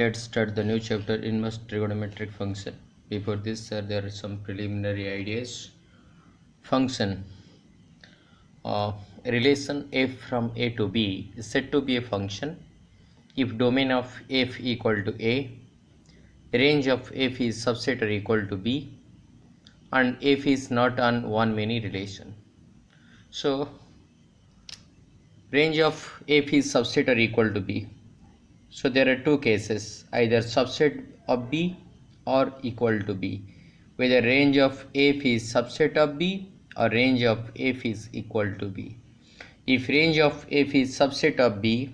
Let's start the new chapter inverse trigonometric function. Before this, sir, there are some preliminary ideas. Function uh, relation f from a to b is said to be a function if domain of f equal to a, range of f is subset or equal to b, and f is not on one many relation. So range of f is subset or equal to b so there are two cases either subset of B or equal to B whether range of F is subset of B or range of F is equal to B. If range of F is subset of B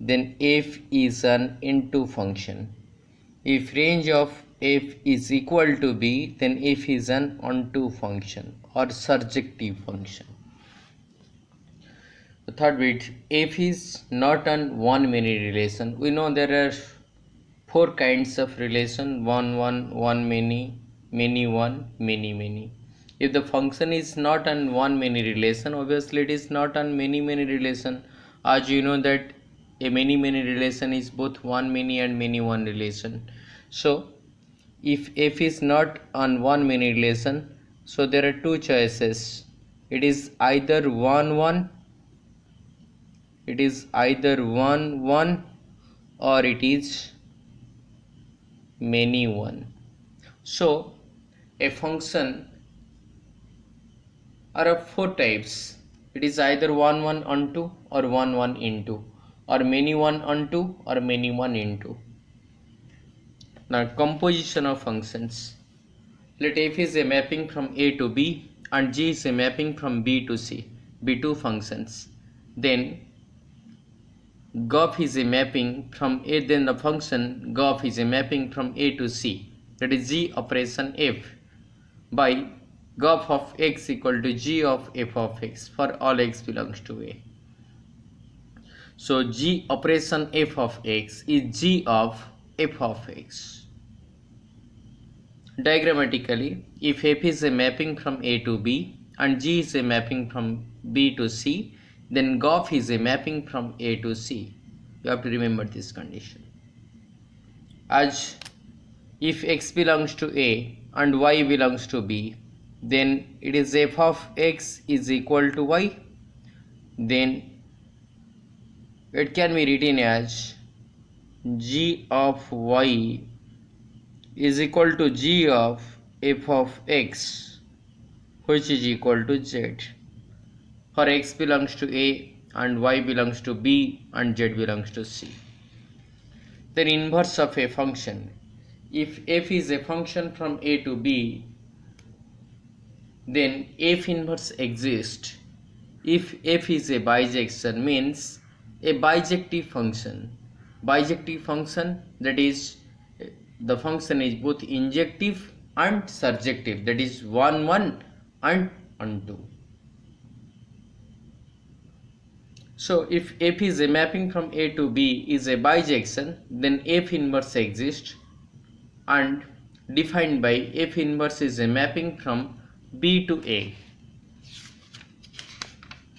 then F is an into function. If range of F is equal to B then F is an onto function or surjective function third bit f is not an one many relation we know there are four kinds of relation one one one many many one many many if the function is not an one many relation obviously it is not an many many relation as you know that a many many relation is both one many and many one relation so if f is not on one many relation so there are two choices it is either one one it is either one one or it is many one so a function are of four types it is either one one onto or one one into or many one onto or many one into now composition of functions let f is a mapping from a to b and g is a mapping from b to c b2 functions then graph is a mapping from a then the function graph is a mapping from a to c that is g operation f by graph of x equal to g of f of x for all x belongs to a so g operation f of x is g of f of x diagrammatically if f is a mapping from a to b and g is a mapping from b to c then GOF is a mapping from A to C. You have to remember this condition. As if x belongs to A and y belongs to B, then it is f of x is equal to y. Then it can be written as g of y is equal to g of f of x which is equal to z for x belongs to A and y belongs to B and z belongs to C. Then inverse of a function. If f is a function from A to B, then f inverse exists. If f is a bijection means a bijective function. Bijective function that is the function is both injective and surjective that is one one and on two So if F is a mapping from A to B is a bijection then F inverse exists and defined by F inverse is a mapping from B to A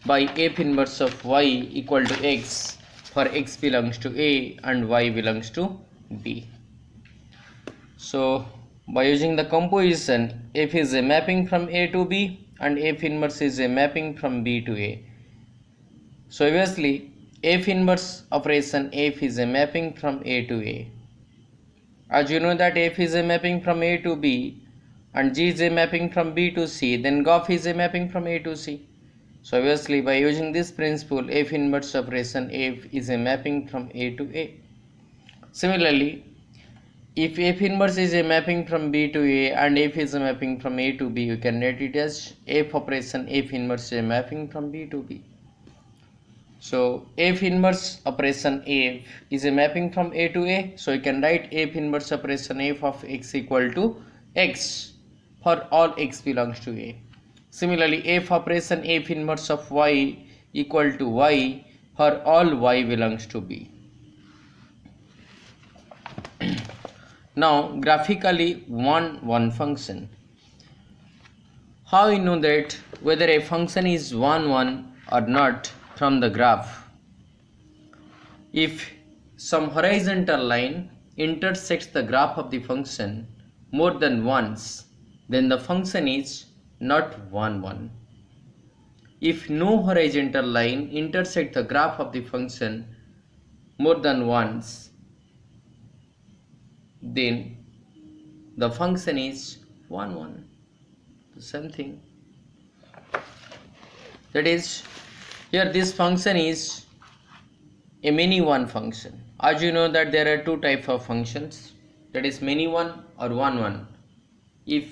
by F inverse of Y equal to X for X belongs to A and Y belongs to B. So by using the composition F is a mapping from A to B and F inverse is a mapping from B to A so obviously F inverse operation F is a mapping from A to A. As you know that F is a mapping from A to B and G is a mapping from B to C then GOF is a mapping from A to C. So obviously by using this principle F inverse operation F is a mapping from A to A. Similarly if F inverse is a mapping from B to A and F is a mapping from A to B you can write it as F operation F inverse is a mapping from B to B. So F inverse operation F is a mapping from A to A. So you can write F inverse operation F of X equal to X for all X belongs to A. Similarly, F operation F inverse of Y equal to Y for all Y belongs to B. now graphically one one function. How you know that whether a function is one one or not from the graph. If some horizontal line intersects the graph of the function more than once, then the function is not 1 1. If no horizontal line intersects the graph of the function more than once, then the function is 1 1. same thing. that is here this function is a many one function as you know that there are two types of functions that is many one or one one if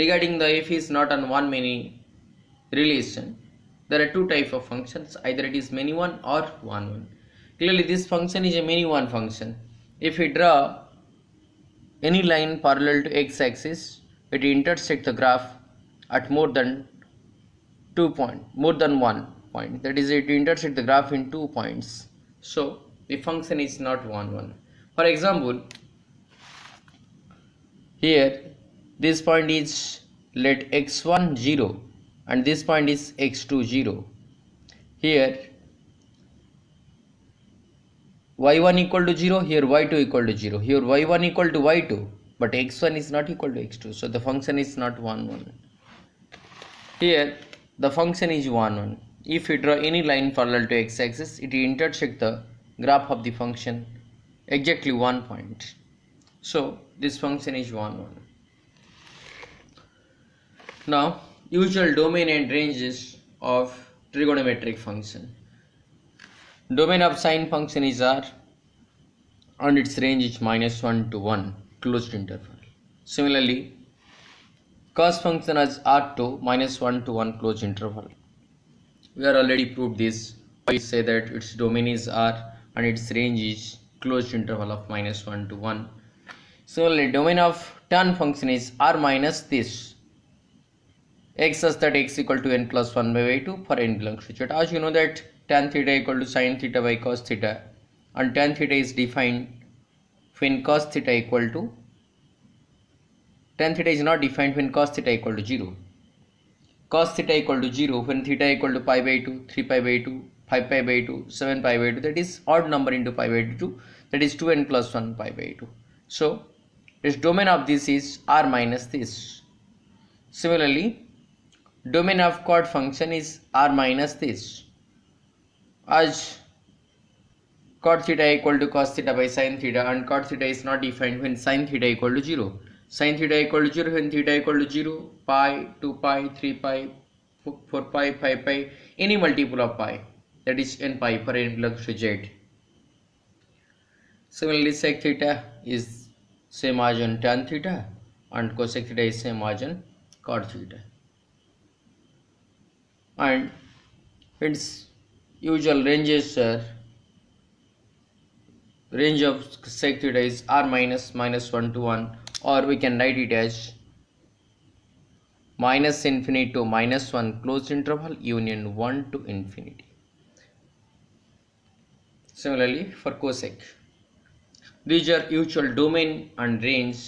regarding the f is not on one many relation there are two types of functions either it is many one or one one clearly this function is a many one function if we draw any line parallel to x-axis it intersects the graph at more than two point more than one point that is it intersects the graph in two points so the function is not one one for example here this point is let x1 0 and this point is x2 0 here y1 equal to 0 here y2 equal to 0 here y1 equal to y2 but x1 is not equal to x2 so the function is not 1 1 here the function is 1 1 if we draw any line parallel to x-axis, it intersects the graph of the function exactly one point. So this function is 1 1. Now usual domain and ranges of trigonometric function. Domain of sine function is r and its range is minus 1 to 1 closed interval. Similarly, cos function is r to minus 1 to 1 closed interval we are already proved this we say that its domain is R and its range is closed interval of minus 1 to 1 so the domain of tan function is R minus this x such that x equal to n plus 1 by 2 for n belongs to z as you know that tan theta equal to sine theta by cos theta and tan theta is defined when cos theta equal to tan theta is not defined when cos theta equal to 0 cos theta equal to 0 when theta equal to pi by 2 3 pi by 2 5 pi by 2 7 pi by 2 that is odd number into pi by 2 that is 2n plus 1 pi by 2 so its domain of this is r minus this similarly domain of chord function is r minus this as cot theta equal to cos theta by sin theta and cot theta is not defined when sin theta equal to 0 sin theta equal to 0 and theta equal to 0 pi 2 pi 3 pi 4 pi 5 pi any multiple of pi that is n pi for n belongs to z similarly sec theta is same as on tan theta and cosec theta is same as on cot theta and its usual ranges are range of sec theta is r minus minus 1 to 1 or we can write it as minus infinity to minus 1 closed interval union 1 to infinity similarly for cosec these are usual domain and range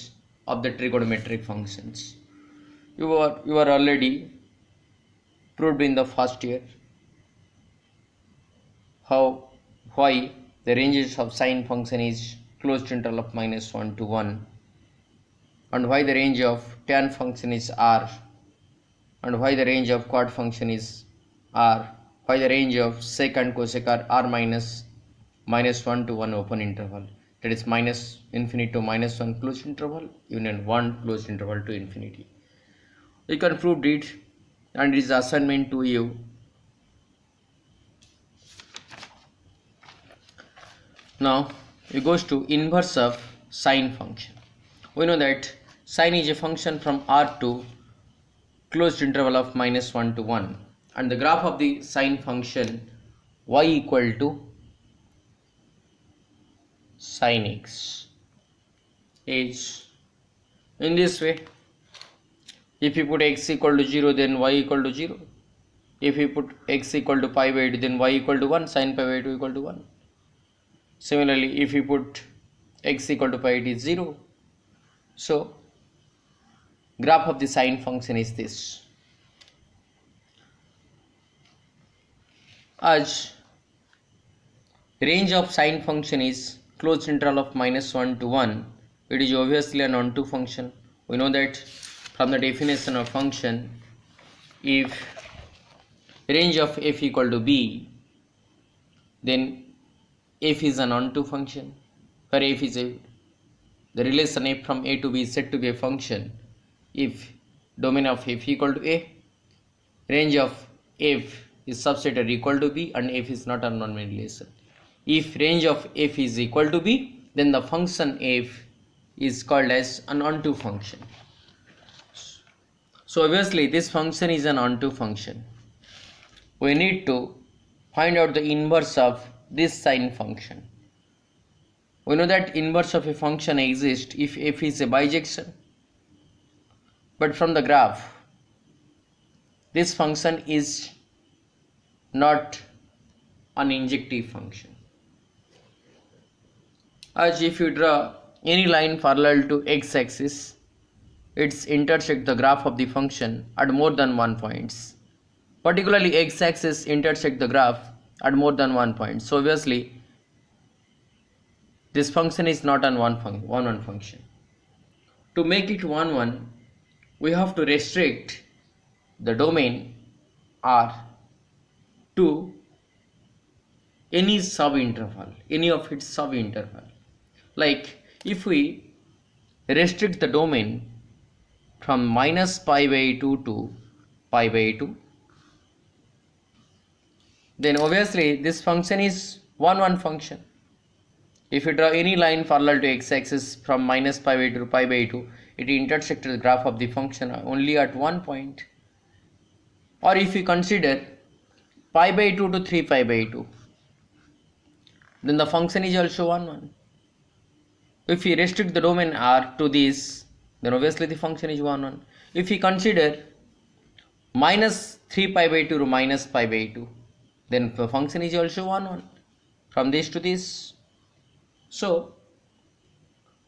of the trigonometric functions you are you are already proved in the first year how why the ranges of sine function is closed interval of minus 1 to 1 and why the range of tan function is r and why the range of quad function is r why the range of sec and cosec are r minus minus 1 to 1 open interval that is minus infinity to minus 1 closed interval union 1 closed interval to infinity you can prove it and it is assignment to you now it goes to inverse of sine function we know that Sine is a function from R to closed interval of minus 1 to 1 and the graph of the sine function y equal to sine x is in this way if you put x equal to 0 then y equal to 0 if you put x equal to pi by 8 then y equal to 1 sine pi by 2 equal to 1 similarly if you put x equal to pi it is 0 so graph of the sine function is this as range of sine function is closed interval of minus 1 to 1 it is obviously a non-two function we know that from the definition of function if range of f equal to b then f is a non-two function where f is a the relation f from a to b is said to be a function if domain of f equal to a range of f is subset equal to b and f is not a non-main relation if range of f is equal to b then the function f is called as an onto function so obviously this function is an onto function we need to find out the inverse of this sine function we know that inverse of a function exists if f is a bijection but from the graph this function is not an injective function as if you draw any line parallel to x-axis it's intersect the graph of the function at more than one points particularly x-axis intersect the graph at more than one point so obviously this function is not an one, fun one one function to make it one one we have to restrict the domain R to any subinterval, any of its subinterval. Like if we restrict the domain from minus pi by 2 to pi by 2, then obviously this function is 1 1 function. If you draw any line parallel to x axis from minus pi by 2 to pi by 2, it intersects the graph of the function only at one point or if we consider pi by 2 to 3 pi by 2 then the function is also 1 1 if we restrict the domain r to this, then obviously the function is 1 1 if we consider minus 3 pi by 2 to minus pi by 2 then the function is also 1 1 from this to this so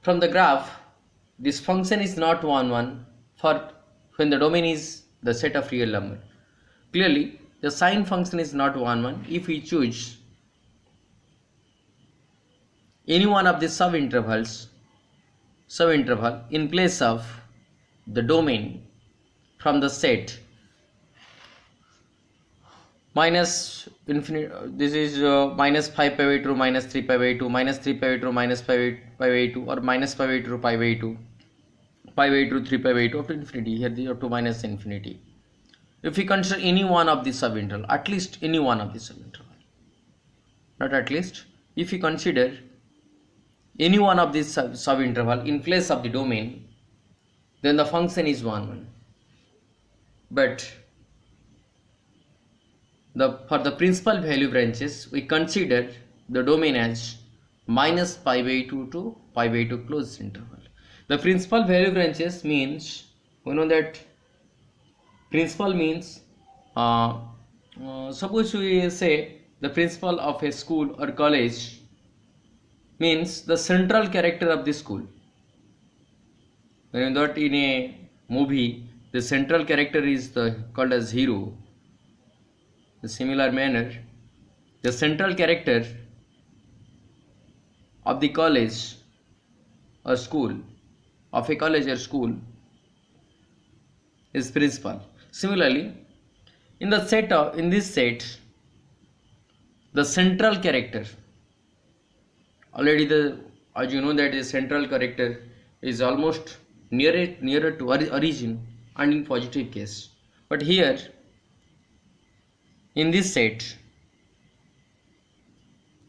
from the graph this function is not 1 1 for when the domain is the set of real number clearly the sine function is not 1 1 if we choose any one of the sub intervals sub interval in place of the domain from the set minus infinity. this is uh, minus 5 pi by 2 minus 3 pi by 2 minus 3 pi by 2 minus 5 by, pi by 2 or minus pi by 2 pi by 2 pi by 2 3 pi by 2 up to infinity here the up to minus infinity if we consider any one of the interval, at least any one of the interval, not at least if we consider any one of these sub interval in place of the domain then the function is 1 1 but the, for the principal value branches, we consider the domain as minus pi by 2 to pi by 2 closed interval. The principal value branches means, we know that principal means, uh, uh, suppose we say the principal of a school or college means the central character of the school. Remember that in a movie, the central character is the, called as hero the similar manner the central character of the college or school of a college or school is principal similarly in the set of in this set the central character already the as you know that the central character is almost nearer nearer to origin and in positive case but here in this set,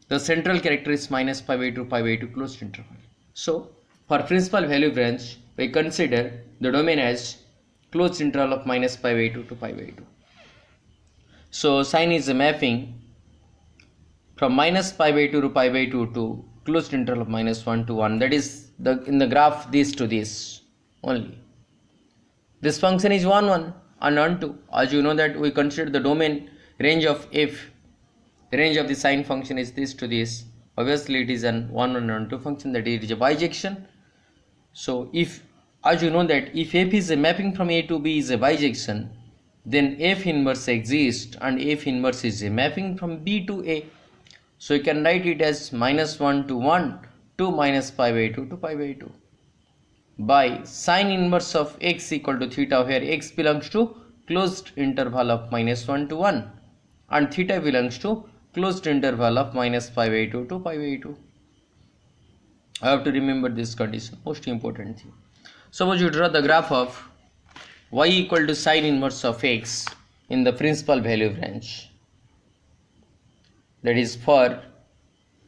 the central character is minus pi by 2 pi by 2 closed interval. So, for principal value branch, we consider the domain as closed interval of minus pi by 2 to pi by 2. So, sine is a mapping from minus pi by 2 to pi by 2 to closed interval of minus 1 to 1 that is the in the graph this to this only. This function is 1 1 and 1 2 as you know that we consider the domain range of f range of the sine function is this to this obviously it is an 1 1 1 2 function that is bijection so if as you know that if f is a mapping from a to b is a bijection then f inverse exists and f inverse is a mapping from b to a so you can write it as minus 1 to 1 2 minus pi by 2 to pi by 2 by sine inverse of x equal to theta where x belongs to closed interval of minus 1 to 1 and theta belongs to closed interval of minus by two to by two. I have to remember this condition, most important thing. Suppose you draw the graph of y equal to sine inverse of x in the principal value range, That is for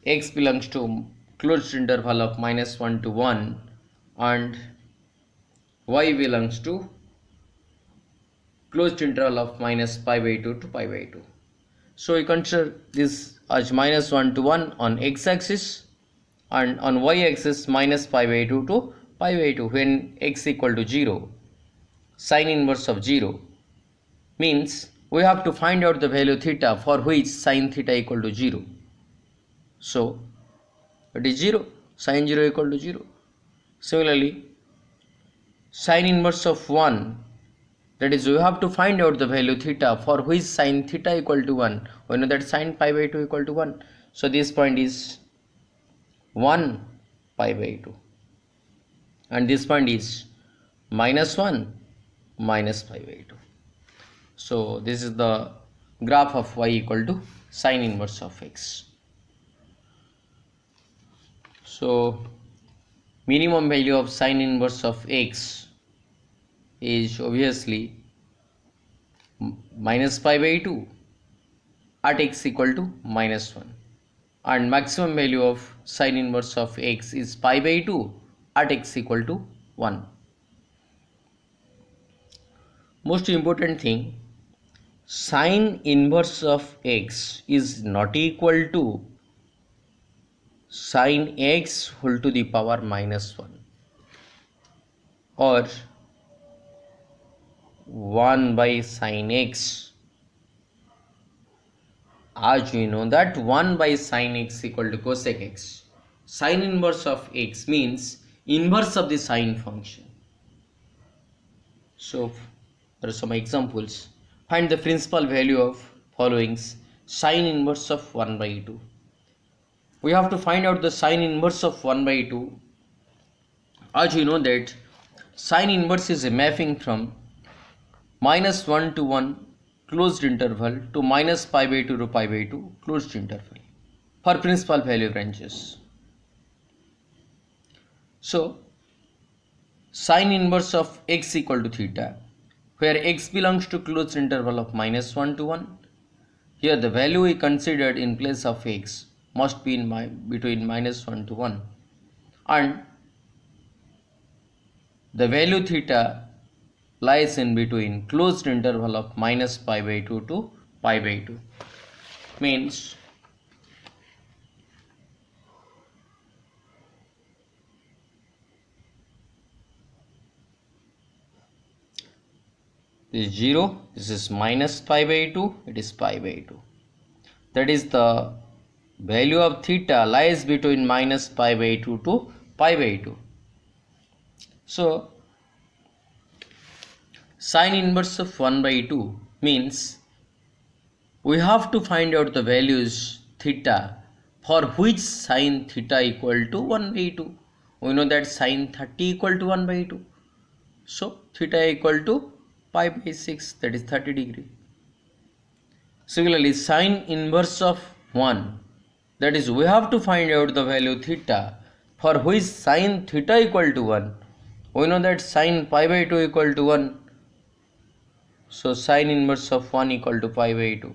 x belongs to closed interval of minus 1 to 1 and y belongs to closed interval of minus pi by 2 to pi by 2 so we consider this as minus 1 to 1 on x-axis and on y-axis minus pi by 2 to pi by 2 when x equal to 0 sine inverse of 0 means we have to find out the value theta for which sine theta equal to 0 so it is 0 sine 0 equal to 0 similarly sine inverse of 1 that is you have to find out the value theta for which sine theta equal to 1 we know that sine pi by 2 equal to 1 so this point is 1 pi by 2 and this point is minus 1 minus pi by 2 so this is the graph of y equal to sine inverse of x so minimum value of sine inverse of x is obviously minus pi by 2 at x equal to minus 1 and maximum value of sine inverse of x is pi by 2 at x equal to 1. Most important thing sine inverse of x is not equal to sine x whole to the power minus 1 or 1 by sine x as we know that 1 by sine x equal to cosec x sine inverse of x means inverse of the sine function so there are some examples find the principal value of followings sine inverse of 1 by 2 we have to find out the sine inverse of 1 by 2 as you know that sine inverse is a mapping from minus 1 to 1 closed interval to minus pi by 2 to pi by 2 closed interval for principal value ranges. So sine inverse of x equal to theta where x belongs to closed interval of minus 1 to 1 here the value we considered in place of x must be in my, between minus 1 to 1 and the value theta lies in between closed interval of minus pi by 2 to pi by 2 means this is 0 this is minus pi by 2 it is pi by 2 that is the value of theta lies between minus pi by 2 to pi by 2 so sin inverse of 1 by 2 means we have to find out the values theta for which sin theta equal to 1 by 2 we know that sin 30 equal to 1 by 2 so theta equal to pi by 6 that is 30 degree similarly sin inverse of 1 that is we have to find out the value theta for which sin theta equal to 1 we know that sin pi by 2 equal to 1 so sine inverse of 1 equal to pi by 2.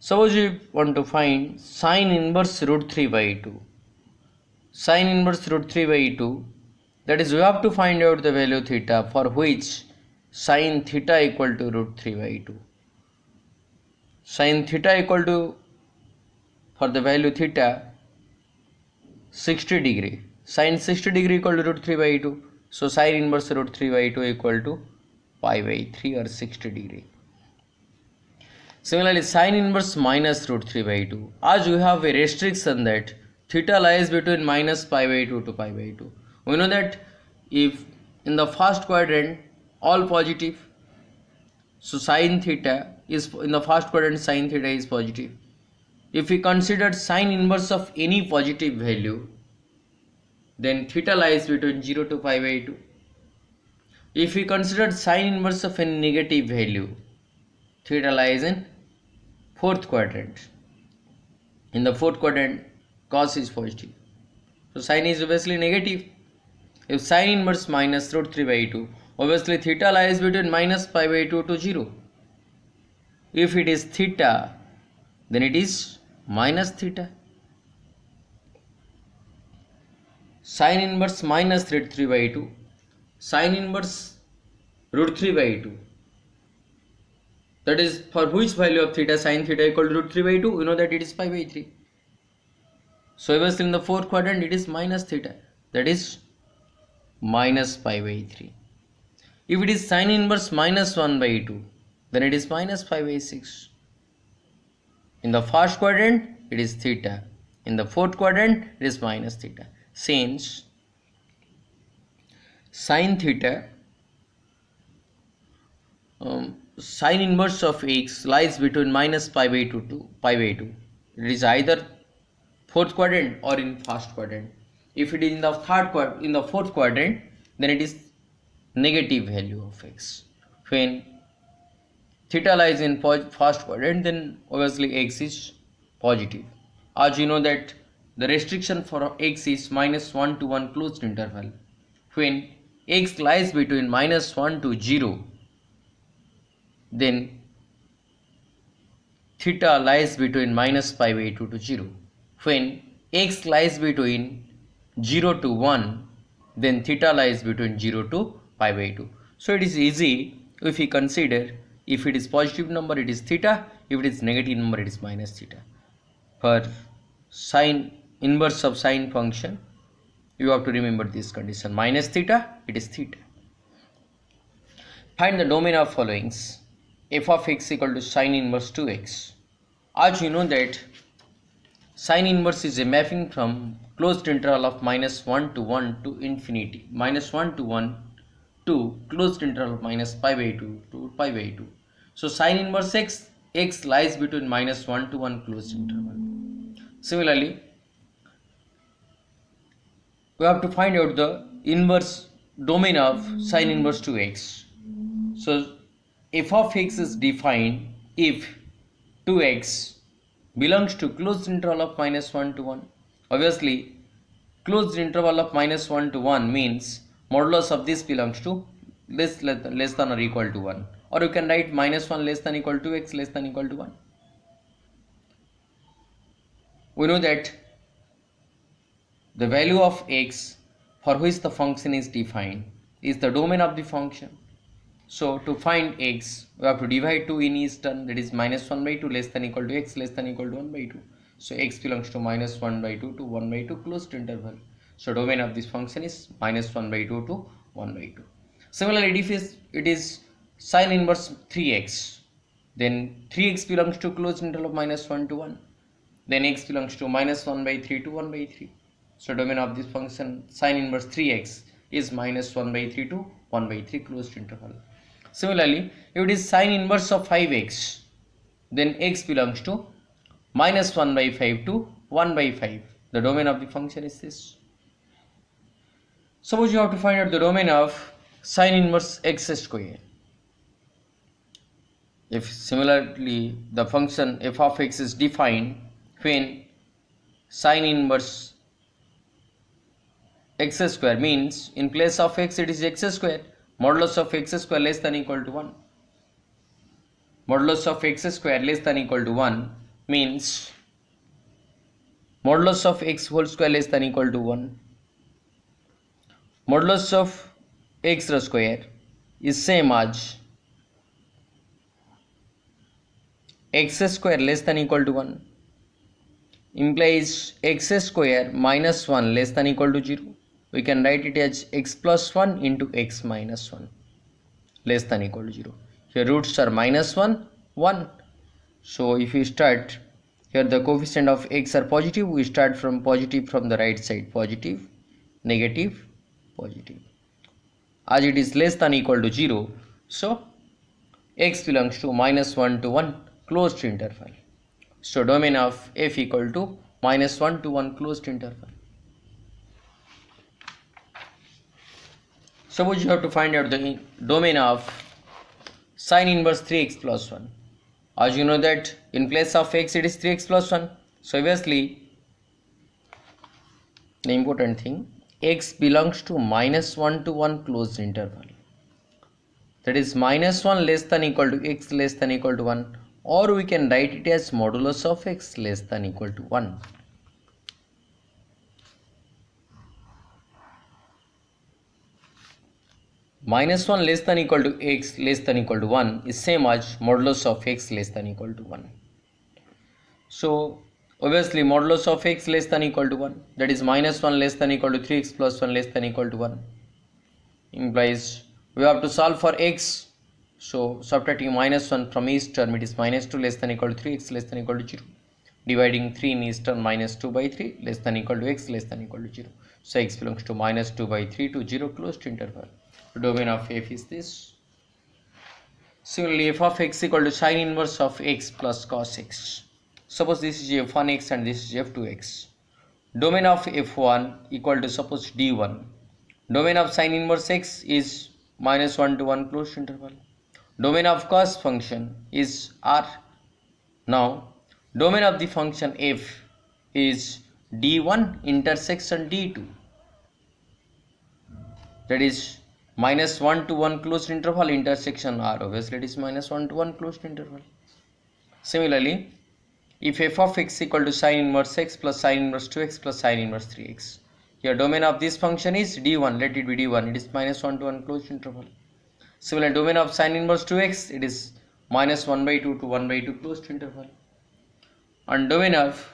Suppose you want to find sine inverse root 3 by 2. Sine inverse root 3 by 2 that is we have to find out the value theta for which sine theta equal to root 3 by 2. Sine theta equal to for the value theta 60 degree. Sine 60 degree equal to root 3 by 2. So sine inverse root 3 by 2 equal to three or 60 degree. Similarly, sine inverse minus root 3 by 2. As we have a restriction that theta lies between minus pi by 2 to pi by 2. We know that if in the first quadrant all positive, so sine theta is in the first quadrant sine theta is positive. If we consider sine inverse of any positive value, then theta lies between 0 to pi by 2 if we consider sine inverse of a negative value, theta lies in fourth quadrant. In the fourth quadrant, cos is positive. So sine is obviously negative. If sine inverse minus root 3 by 2, obviously theta lies between minus pi by 2 to 0. If it is theta, then it is minus theta. Sine inverse minus root 3 by 2 sin inverse root 3 by 2 that is for which value of theta sin theta equal to root 3 by 2 we know that it is pi by 3 so if still in the fourth quadrant it is minus theta that is minus pi by 3 if it is sin inverse minus 1 by 2 then it is minus pi by 6 in the first quadrant it is theta in the fourth quadrant it is minus theta since sine theta um, sine inverse of x lies between minus pi by 2 to pi by 2 it is either fourth quadrant or in first quadrant if it is in the third quad in the fourth quadrant then it is negative value of x when theta lies in first quadrant then obviously x is positive as you know that the restriction for x is minus 1 to 1 closed interval when x lies between minus 1 to 0 then theta lies between minus pi by 2 to 0 when x lies between 0 to 1 then theta lies between 0 to pi by 2 so it is easy if we consider if it is positive number it is theta if it is negative number it is minus theta for sine inverse of sine function you have to remember this condition minus theta it is theta find the domain of followings f of x equal to sine inverse 2x as you know that sine inverse is a mapping from closed interval of minus 1 to 1 to infinity minus 1 to 1 to closed interval of minus pi by 2 to pi by 2 so sine inverse x x lies between minus 1 to 1 closed interval similarly we have to find out the inverse domain of sine inverse to x. So f of x is defined if 2x belongs to closed interval of minus 1 to 1. Obviously closed interval of minus 1 to 1 means modulus of this belongs to less, less than or equal to 1 or you can write minus 1 less than equal to x less than equal to 1. We know that the value of x for which the function is defined is the domain of the function. So to find x, we have to divide 2 in each term that is minus 1 by 2 less than equal to x less than equal to 1 by 2. So x belongs to minus 1 by 2 to 1 by 2 closed interval. So domain of this function is minus 1 by 2 to 1 by 2. Similarly, if it is sine inverse 3x, then 3x belongs to closed interval of minus 1 to 1. Then x belongs to minus 1 by 3 to 1 by 3. So domain of this function sine inverse 3x is minus 1 by 3 to 1 by 3 closed interval. Similarly, if it is sine inverse of 5x, then x belongs to minus 1 by 5 to 1 by 5. The domain of the function is this. Suppose you have to find out the domain of sine inverse x square. If similarly the function f of x is defined when sine inverse x square means in place of x it is x square modulus of x square less than equal to 1 modulus of x square less than equal to 1 means modulus of x whole square less than equal to 1 modulus of x square is same as x square less than equal to 1 implies x square minus 1 less than equal to 0 we can write it as x plus 1 into x minus 1 less than equal to 0 here roots are minus 1 1 so if we start here the coefficient of x are positive we start from positive from the right side positive negative positive as it is less than equal to 0 so x belongs to minus 1 to 1 closed interval so domain of f equal to minus 1 to 1 closed interval Suppose you have to find out the domain of sine inverse 3x plus 1. As you know that in place of x it is 3x plus 1. So obviously the important thing x belongs to minus 1 to 1 closed interval. That is minus 1 less than equal to x less than equal to 1 or we can write it as modulus of x less than equal to 1. minus 1 less than equal to x less than equal to 1 is same as modulus of x less than equal to 1. So obviously modulus of x less than equal to 1 that is minus 1 less than equal to 3x plus 1 less than equal to 1 implies we have to solve for x so subtracting minus 1 from each term it is minus 2 less than equal to 3x less than equal to 0 dividing 3 in each term minus 2 by 3 less than equal to x less than equal to 0 so x belongs to minus 2 by 3 to 0 closed interval domain of f is this similarly f of x equal to sine inverse of x plus cos x suppose this is f1x and this is f2x domain of f1 equal to suppose d1 domain of sine inverse x is minus 1 to 1 closed interval domain of cos function is r now domain of the function f is d1 intersection d2 that is minus 1 to 1 closed interval intersection r obviously it is minus 1 to 1 closed interval similarly if f of x equal to sine inverse x plus sine inverse 2x plus sine inverse 3x your domain of this function is d1 let it be d1 it is minus 1 to 1 closed interval similar domain of sine inverse 2x it is minus 1 by 2 to 1 by 2 closed interval and domain of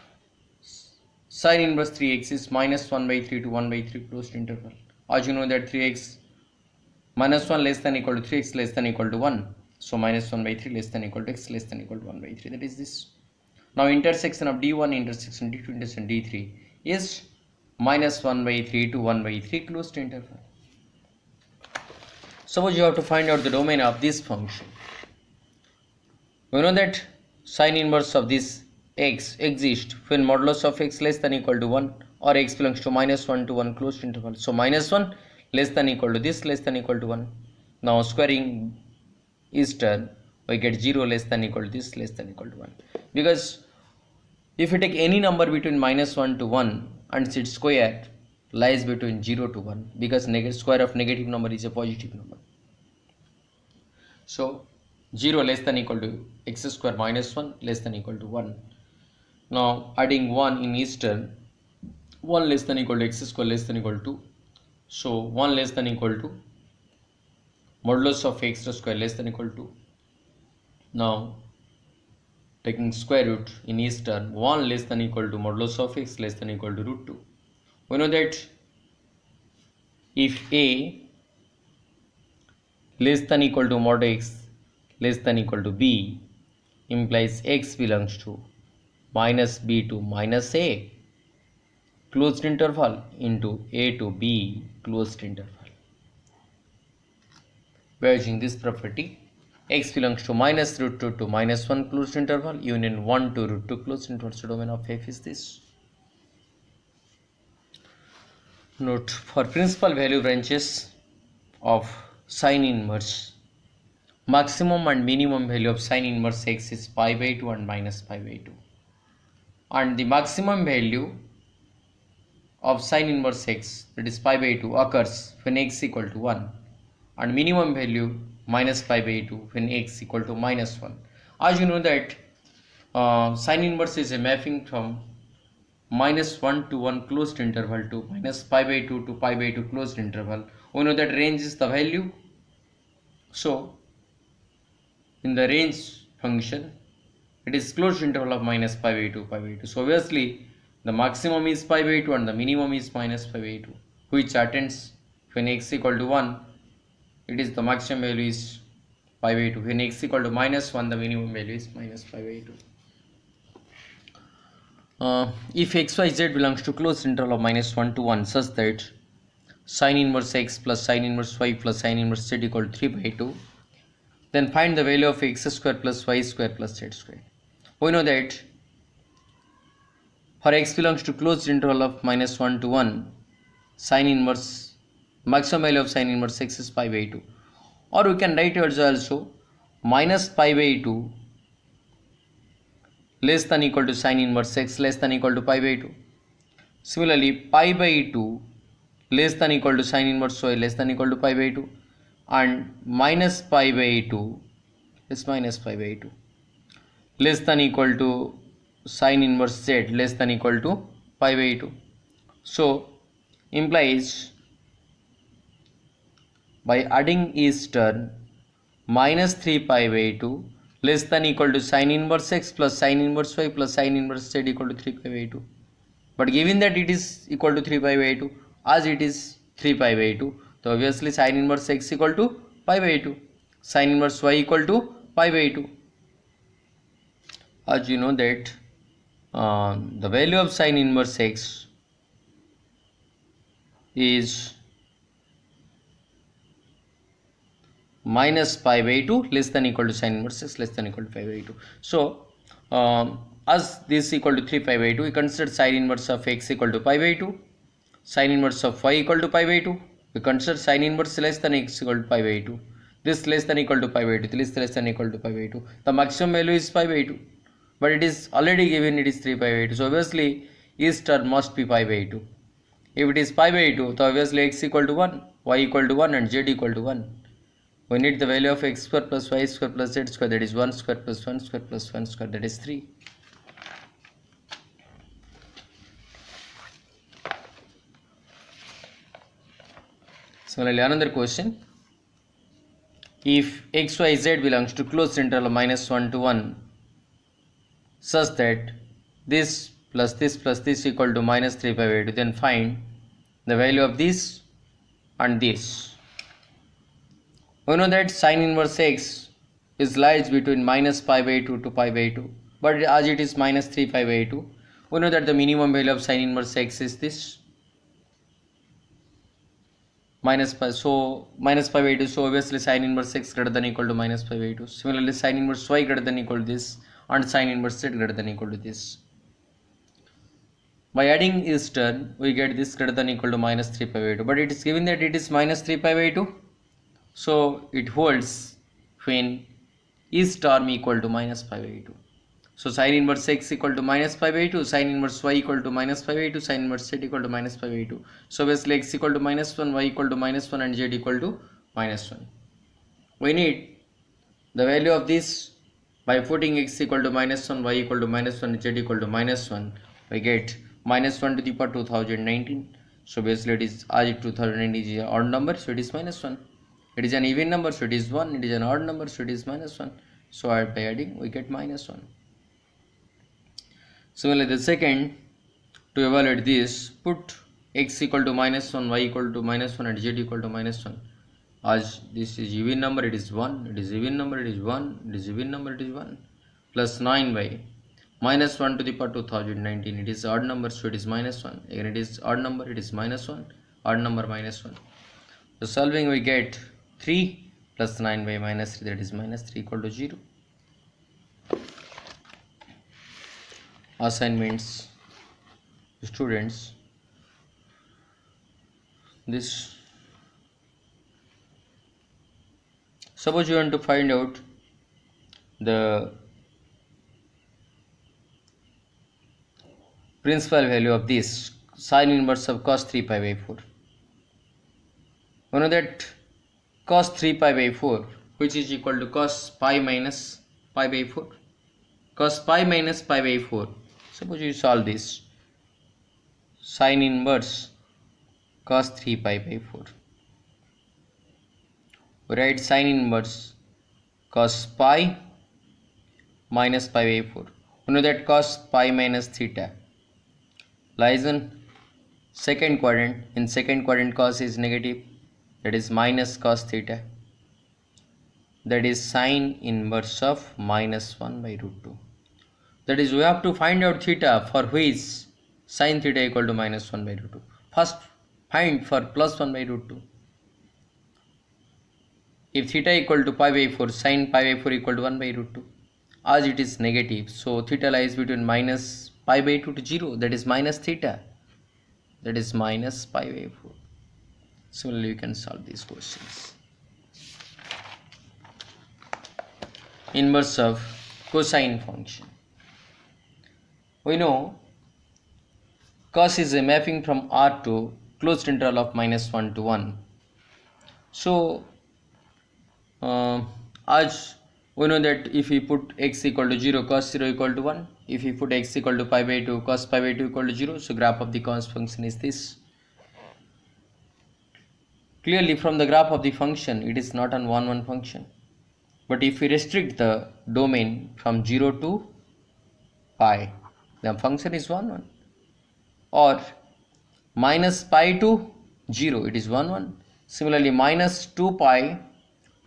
sine inverse 3x is minus 1 by 3 to 1 by 3 closed interval as you know that 3x minus 1 less than equal to 3 x less than equal to 1 so minus 1 by 3 less than equal to x less than equal to 1 by 3 that is this now intersection of d1 intersection d2 intersection d3 is minus 1 by 3 to 1 by 3 closed interval suppose you have to find out the domain of this function we know that sine inverse of this x exists when modulus of x less than equal to 1 or x belongs to minus 1 to 1 closed interval so minus 1 less than equal to this less than equal to 1 now squaring is done we get 0 less than equal to this less than equal to 1 because if you take any number between minus 1 to 1 and its square lies between 0 to 1 because square of negative number is a positive number so 0 less than equal to x square minus 1 less than equal to 1 now adding 1 in each term 1 less than equal to x square less than equal to so 1 less than equal to modulus of x to square less than equal to now taking square root in each term 1 less than equal to modulus of x less than equal to root 2 we know that if a less than equal to mod x less than equal to b implies x belongs to minus b to minus a closed interval into a to b closed interval By using this property x belongs to minus root 2 to minus 1 closed interval union 1 to root 2 closed interval so domain of f is this note for principal value branches of sine inverse maximum and minimum value of sine inverse x is pi by 2 and minus pi by 2 and the maximum value of sine inverse x that is pi by 2 occurs when x equal to 1 and minimum value minus pi by 2 when x equal to minus 1 as you know that uh, sine inverse is a mapping from minus 1 to 1 closed interval to minus pi by 2 to pi by 2 closed interval we know that range is the value so in the range function it is closed interval of minus pi by 2 pi by 2 so obviously the maximum is by two and the minimum is minus by two, which attends when x equal to 1, it is the maximum value is by two. When x equal to minus 1, the minimum value is minus by Uh, if xyz belongs to closed interval of minus 1 to 1 such that sine inverse x plus sine inverse y plus sine inverse z equal to 3 by 2 then find the value of x square plus y square plus z square we know that for x belongs to closed interval of minus 1 to 1, sine inverse, maximum value of sine inverse x is pi by 2. Or we can write it also minus pi by 2 less than equal to sine inverse x less than equal to pi by 2. Similarly, pi by 2 less than equal to sine inverse y less than equal to pi by 2 and minus pi by 2 is minus pi by 2 less than equal to sine inverse z less than equal to pi by 2 so implies by adding each term minus 3 pi by 2 less than equal to sine inverse x plus sine inverse y plus sine inverse z equal to 3 pi by 2 but given that it is equal to 3 pi by 2 as it is 3 pi by 2 so obviously sine inverse x equal to pi by 2 sine inverse y equal to pi by 2 as you know that uh, the value of sine inverse x is minus pi by 2 less than equal to sine inverse x less than equal to pi by 2. So, um, as this equal to 3 pi by 2, we consider sine inverse of x equal to pi by 2, sine inverse of y equal to pi by 2, we consider sine inverse less than x equal to pi by 2, this less than equal to pi by 2, this less than equal to pi by 2, the maximum value is pi by 2 but it is already given it is 3 pi by 2 so obviously this term must be pi by 2 if it is pi by 2 so obviously x equal to 1 y equal to 1 and z equal to 1 we need the value of x square plus y square plus z square that is 1 square plus 1 square plus 1 square that is 3 similarly another question if xyz belongs to closed interval minus 1 to 1 such that this plus this plus this equal to minus 3 by 8 then find the value of this and this we know that sine inverse x is lies between minus pi by 2 to pi by 2 but as it is minus 3 pi by 2 we know that the minimum value of sine inverse x is this minus pi so minus pi by 2 so obviously sine inverse x greater than equal to minus pi by 2 similarly sine inverse y greater than equal to this and sine inverse z greater than equal to this. By adding this term, we get this greater than equal to minus 3 pi by 2. But it is given that it is minus 3 pi by 2. So it holds when is term equal to minus pi by 2. So sine inverse x equal to minus pi by 2, sine inverse y equal to minus pi by 2, sine inverse z equal to minus pi by 2. So basically x equal to minus 1, y equal to minus 1 and z equal to minus 1. We need the value of this by putting x equal to minus 1 y equal to minus 1 z equal to minus 1 we get minus 1 to the power 2019 so basically it is as 2019 is an odd number so it is minus 1 it is an even number so it is 1 it is an odd number so it is minus 1 so by adding we get minus 1 similarly the second to evaluate this put x equal to minus 1 y equal to minus 1 and z equal to minus 1 as this is even number it is 1 it is even number it is 1 it is even number it is 1 plus 9 by minus 1 to the power 2019 it is odd number so it is minus 1 again it is odd number it is minus 1 odd number minus 1 so solving we get 3 plus 9 by minus 3 that is minus 3 equal to 0 assignments students this suppose you want to find out the principal value of this sine inverse of cos 3 pi by 4 we know that cos 3 pi by 4 which is equal to cos pi minus pi by 4 cos pi minus pi by 4 suppose you solve this sine inverse cos 3 pi by 4 write sine inverse cos pi minus pi by 4 we know that cos pi minus theta lies in second quadrant in second quadrant cos is negative that is minus cos theta that is sine inverse of minus 1 by root 2 that is we have to find out theta for which sine theta equal to minus 1 by root 2 first find for plus 1 by root 2 if theta equal to pi by 4 sine pi by 4 equal to 1 by root 2 as it is negative so theta lies between minus pi by 2 to 0 that is minus theta that is minus pi by 4. Similarly you can solve these questions. Inverse of cosine function. We know cos is a mapping from R to closed interval of minus 1 to 1. So uh, um, as we know that if we put x equal to 0 cos 0 equal to 1 if we put x equal to pi by 2 cos pi by 2 equal to 0 so graph of the cos function is this clearly from the graph of the function it is not an 1 1 function but if we restrict the domain from 0 to pi the function is 1 1 or minus pi to 0 it is 1 1 similarly minus 2 pi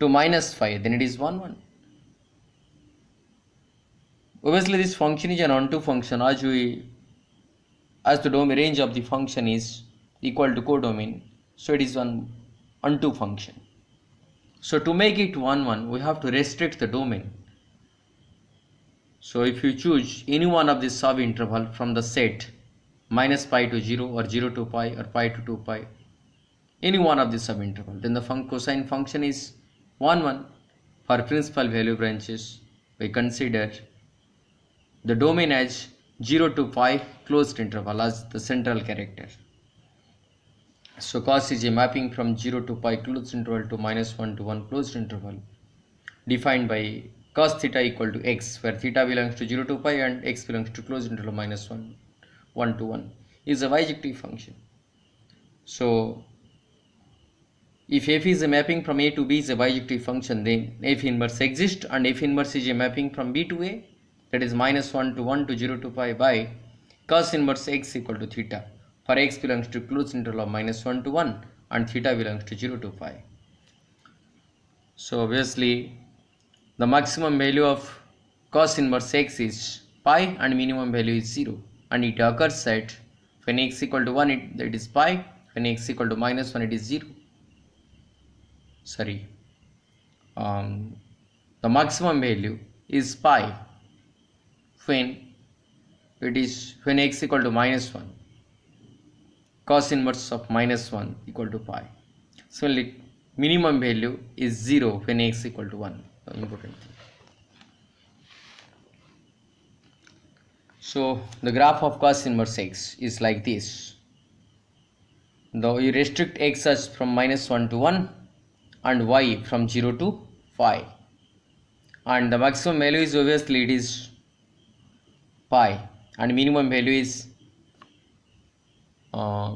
to minus 5 then it is 1 1 obviously this function is an onto function as we as the domain range of the function is equal to codomain so it is one onto function so to make it 1 1 we have to restrict the domain so if you choose any one of the sub interval from the set minus pi to 0 or 0 to pi or pi to 2 pi any one of the sub interval then the fun cosine function is 1 1 for principal value branches we consider the domain as 0 to 5 closed interval as the central character so cos is a mapping from 0 to pi closed interval to minus 1 to 1 closed interval defined by cos theta equal to x where theta belongs to 0 to pi and x belongs to closed interval minus 1 1 to 1 is a bijective function. So if f is a mapping from A to B is a bijective function then f inverse exists and f inverse is a mapping from B to A that is minus 1 to 1 to 0 to pi by cos inverse x equal to theta for x belongs to closed interval of minus 1 to 1 and theta belongs to 0 to pi. So obviously the maximum value of cos inverse x is pi and minimum value is 0 and it occurs at when x equal to 1 it, it is pi when x equal to minus 1 it is 0 sorry um, the maximum value is pi when it is when x equal to minus 1 cos inverse of minus 1 equal to pi so minimum value is 0 when x equal to 1 the important thing so the graph of cos inverse x is like this though you restrict x as from minus 1 to 1 and y from 0 to 5 and the maximum value is obviously it is pi and minimum value is uh,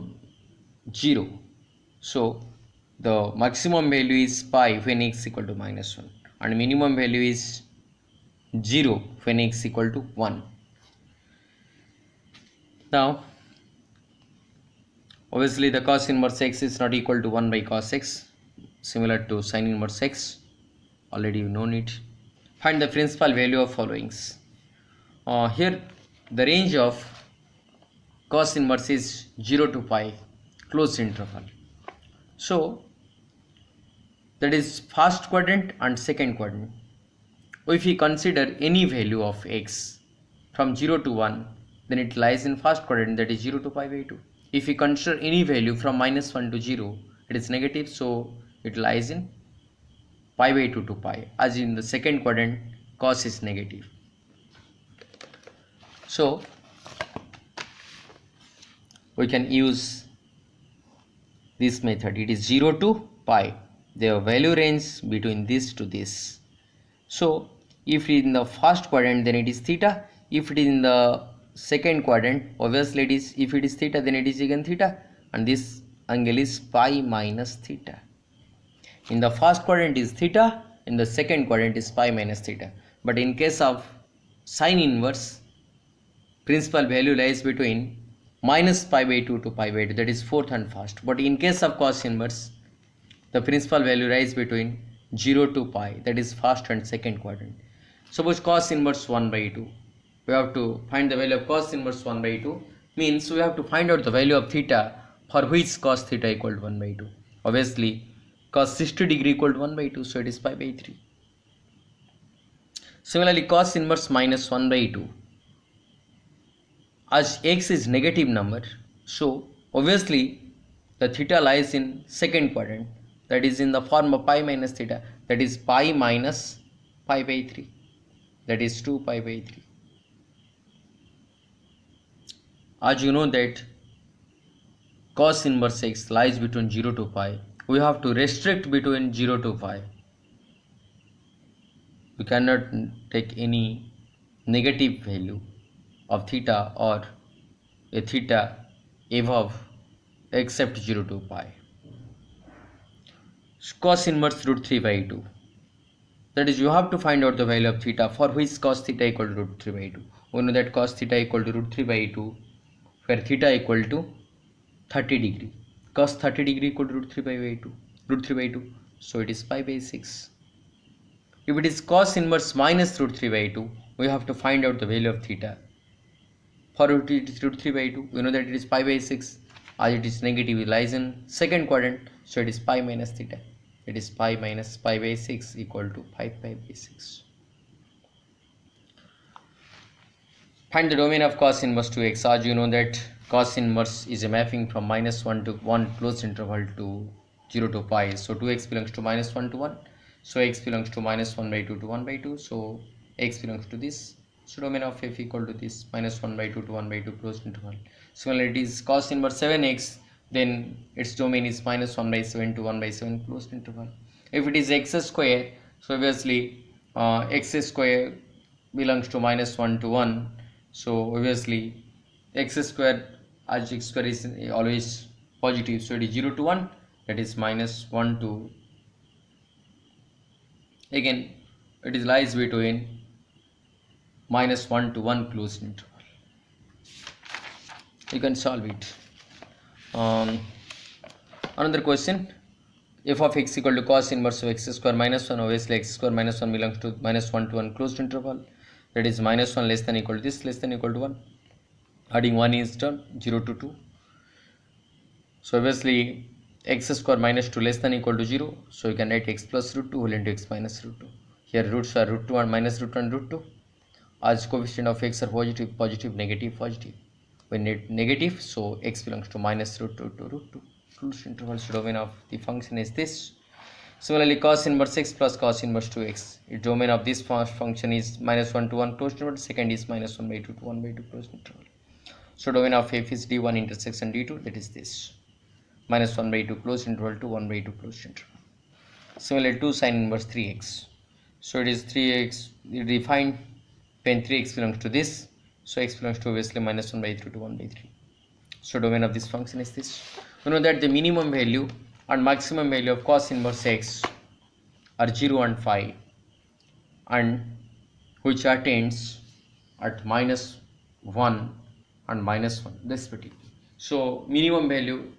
0 so the maximum value is pi when x equal to minus 1 and minimum value is 0 when x equal to 1 now obviously the cos inverse x is not equal to 1 by cos x similar to sine inverse x already you know it find the principal value of followings uh, here the range of cos inverse is 0 to pi closed interval so that is first quadrant and second quadrant if we consider any value of x from 0 to 1 then it lies in first quadrant that is 0 to pi by 2 if we consider any value from minus 1 to 0 it is negative so it lies in pi by 2 to pi as in the second quadrant cos is negative so we can use this method it is 0 to pi their value range between this to this so if in the first quadrant then it is theta if it is in the second quadrant obviously it is if it is theta then it is again theta and this angle is pi minus theta in the first quadrant is theta in the second quadrant is pi minus theta but in case of sine inverse principal value lies between minus pi by 2 to pi by 2 that is fourth and first but in case of cos inverse the principal value lies between 0 to pi that is first and second quadrant suppose cos inverse 1 by 2 we have to find the value of cos inverse 1 by 2 means we have to find out the value of theta for which cos theta equal to 1 by 2 obviously cos 60 degree equal to 1 by 2 so it is pi by 3 similarly cos inverse minus 1 by 2 as x is negative number so obviously the theta lies in second quadrant that is in the form of pi minus theta that is pi minus pi by 3 that is 2 pi by 3 as you know that cos inverse x lies between 0 to pi we have to restrict between 0 to 5 we cannot take any negative value of theta or a theta above except 0 to pi cos inverse root 3 by 2 that is you have to find out the value of theta for which cos theta equal to root 3 by 2 we know that cos theta equal to root 3 by 2 where theta equal to 30 degree cos 30 degree equal to root 3 by 2 root 3 by 2 so it is pi by 6 if it is cos inverse minus root 3 by 2 we have to find out the value of theta for root 3 by 2 we know that it is pi by 6 as it is negative it lies in second quadrant so it is pi minus theta it is pi minus pi by 6 equal to 5 pi by 6 find the domain of cos inverse 2 x as you know that cos inverse is a mapping from minus 1 to 1 closed interval to 0 to pi so 2x belongs to minus 1 to 1 so x belongs to minus 1 by 2 to 1 by 2 so x belongs to this so domain of f equal to this minus 1 by 2 to 1 by 2 closed interval similarly it is cos inverse 7x then its domain is minus 1 by 7 to 1 by 7 closed interval if it is x square so obviously uh, x square belongs to minus 1 to 1 so obviously x square x square is always positive, so it is 0 to 1, that is minus 1 to again it is lies between minus 1 to 1 closed interval. You can solve it. Um, another question f of x equal to cos inverse of x square minus 1 obviously x square minus 1 belongs to minus 1 to 1 closed interval that is minus 1 less than equal to this less than equal to 1 adding 1 is done 0 to 2 so obviously x square minus 2 less than equal to 0 so you can write x plus root 2 whole into x minus root 2 here roots are root 2 and minus root 2 and root 2 as coefficient of x are positive positive negative positive when it negative so x belongs to minus root 2 to root 2 closed interval domain of the function is this Similarly, cos inverse x plus cos inverse 2x. The domain of this function is minus 1 to 1 closed interval. Second is minus 1 by 2 to 1 by 2 closed interval. So domain of f is d1 intersection d2 that is this minus 1 by 2 closed interval to 1 by 2 closed interval. Similarly 2 sine inverse 3x. So it is 3x defined define when 3x belongs to this. So x belongs to obviously minus 1 by 3 to 1 by 3. So domain of this function is this. We know that the minimum value and maximum value of cos inverse x are 0 and 5 and which attains at minus 1 and minus 1 respectively. So minimum value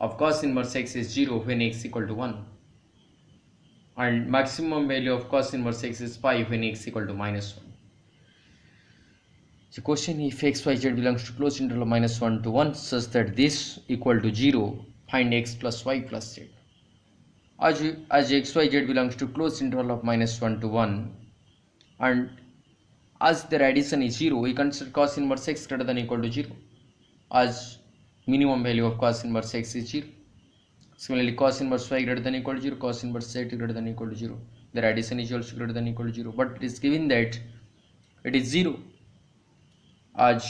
of cos inverse x is 0 when x equal to 1 and maximum value of cos inverse x is pi when x equal to minus 1. The question if xyz belongs to closed interval of minus 1 to 1 such that this equal to 0 find x plus y plus z. As, as xyz belongs to closed interval of minus 1 to 1 and as their addition is zero we consider cos inverse x greater than equal to zero as minimum value of cos inverse x is zero similarly cos inverse y greater than equal to zero cos inverse z greater than equal to zero their addition is also greater than equal to zero but it is given that it is zero as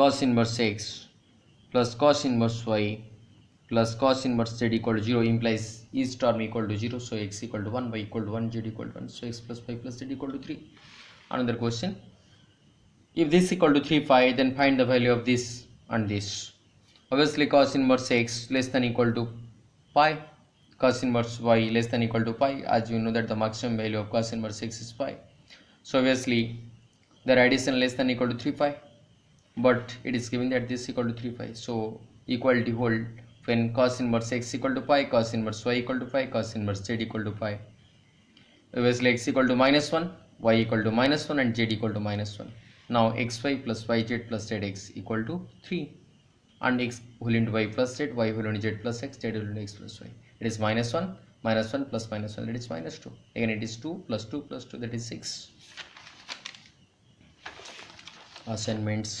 cos inverse x plus cos inverse y plus cos inverse z equal to 0 implies each term equal to 0 so x equal to 1 y equal to 1 z equal to 1 so x plus 5 plus z equal to 3 another question if this equal to 3 pi, then find the value of this and this obviously cos inverse x less than equal to pi cos inverse y less than equal to pi as you know that the maximum value of cos inverse x is pi so obviously the addition less than equal to 3 pi but it is given that this equal to 3 pi so equality hold when cos inverse x equal to pi cos inverse y equal to pi cos inverse z equal to pi obviously x equal to minus 1 y equal to minus 1 and z equal to minus 1 now xy plus yz plus zx equal to 3 and x whole into y plus z y whole into z plus x z whole into x plus y it is minus 1 minus 1 plus minus 1 that is minus 2 again it is 2 plus 2 plus 2 that is 6 assignments